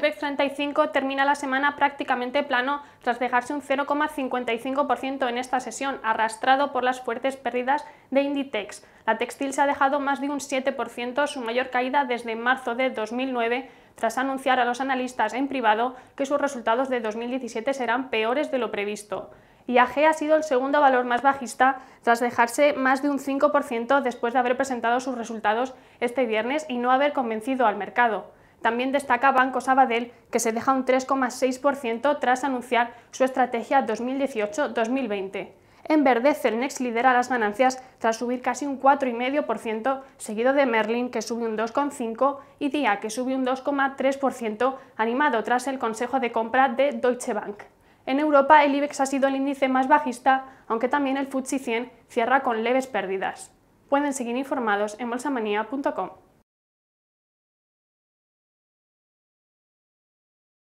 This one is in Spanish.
IBEX 35 termina la semana prácticamente plano tras dejarse un 0,55% en esta sesión, arrastrado por las fuertes pérdidas de Inditex. La textil se ha dejado más de un 7%, su mayor caída desde marzo de 2009, tras anunciar a los analistas en privado que sus resultados de 2017 serán peores de lo previsto. IAG ha sido el segundo valor más bajista tras dejarse más de un 5% después de haber presentado sus resultados este viernes y no haber convencido al mercado. También destaca Banco Sabadell, que se deja un 3,6% tras anunciar su estrategia 2018-2020. En verde, Cernex lidera las ganancias tras subir casi un 4,5%, seguido de Merlin, que sube un 2,5%, y DIA, que sube un 2,3%, animado tras el consejo de compra de Deutsche Bank. En Europa, el IBEX ha sido el índice más bajista, aunque también el FTSE 100 cierra con leves pérdidas. Pueden seguir informados en bolsamanía.com.